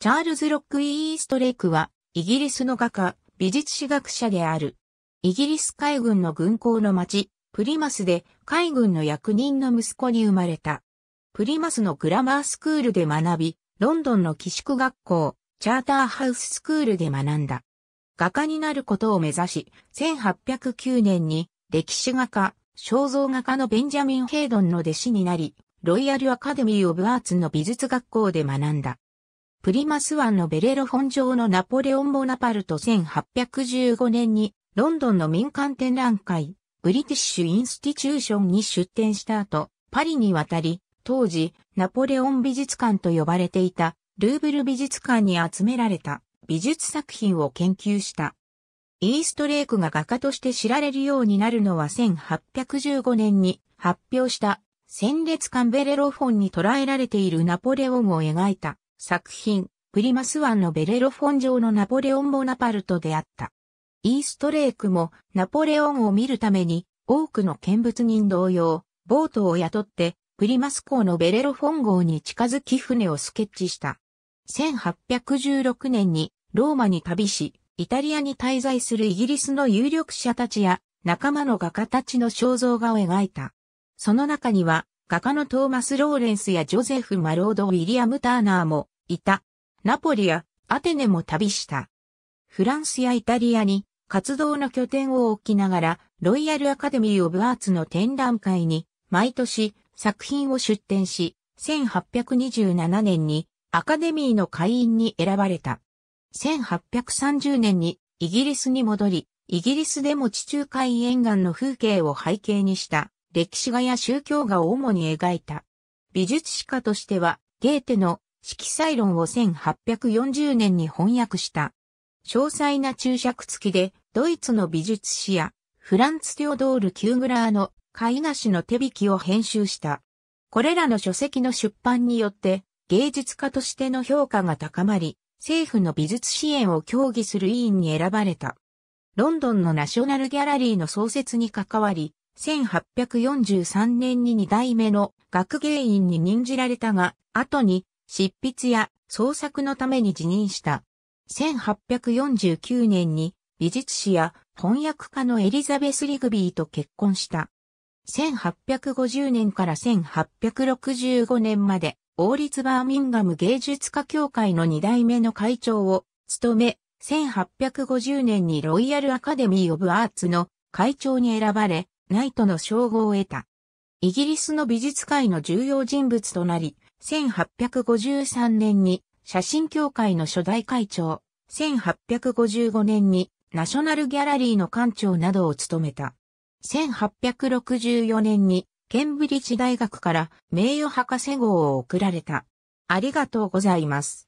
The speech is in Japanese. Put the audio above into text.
チャールズ・ロック・イーストレイクは、イギリスの画家、美術史学者である。イギリス海軍の軍港の町、プリマスで海軍の役人の息子に生まれた。プリマスのグラマースクールで学び、ロンドンの寄宿学校、チャーターハウススクールで学んだ。画家になることを目指し、1809年に歴史画家、肖像画家のベンジャミン・ヘイドンの弟子になり、ロイヤル・アカデミー・オブ・アーツの美術学校で学んだ。プリマス湾のベレロ本場のナポレオン・ボナパルト1815年にロンドンの民間展覧会、ブリティッシュ・インスティチューションに出展した後、パリに渡り、当時、ナポレオン美術館と呼ばれていた、ルーブル美術館に集められた美術作品を研究した。イーストレイクが画家として知られるようになるのは1815年に発表した、戦列館ベレロフォンに捉えられているナポレオンを描いた作品、プリマス湾のベレロフォン上のナポレオン・ボナパルトであった。イーストレイクもナポレオンを見るために多くの見物人同様、ボートを雇ってプリマス港のベレロフォン号に近づき船をスケッチした。1816年にローマに旅し、イタリアに滞在するイギリスの有力者たちや仲間の画家たちの肖像画を描いた。その中には画家のトーマス・ローレンスやジョゼフ・マロード・ウィリアム・ターナーもいた。ナポリやアテネも旅した。フランスやイタリアに活動の拠点を置きながら、ロイヤルアカデミー・オブ・アーツの展覧会に毎年作品を出展し、1827年にアカデミーの会員に選ばれた。1830年にイギリスに戻り、イギリスでも地中海沿岸の風景を背景にした歴史画や宗教画を主に描いた。美術史家としては、ゲーテの色彩論を1840年に翻訳した。詳細な注釈付きで、ドイツの美術史や、フランツ・テオドール・キューグラーの絵画史の手引きを編集した。これらの書籍の出版によって、芸術家としての評価が高まり、政府の美術支援を協議する委員に選ばれた。ロンドンのナショナルギャラリーの創設に関わり、1843年に2代目の学芸員に任じられたが、後に執筆や創作のために辞任した。1849年に美術史や翻訳家のエリザベス・リグビーと結婚した。1850年から1865年まで王立バーミンガム芸術家協会の2代目の会長を務め、1850年にロイヤルアカデミー・オブ・アーツの会長に選ばれ、ナイトの称号を得た。イギリスの美術界の重要人物となり、1853年に写真協会の初代会長、1855年にナショナルギャラリーの館長などを務めた。1864年にケンブリッジ大学から名誉博士号を贈られた。ありがとうございます。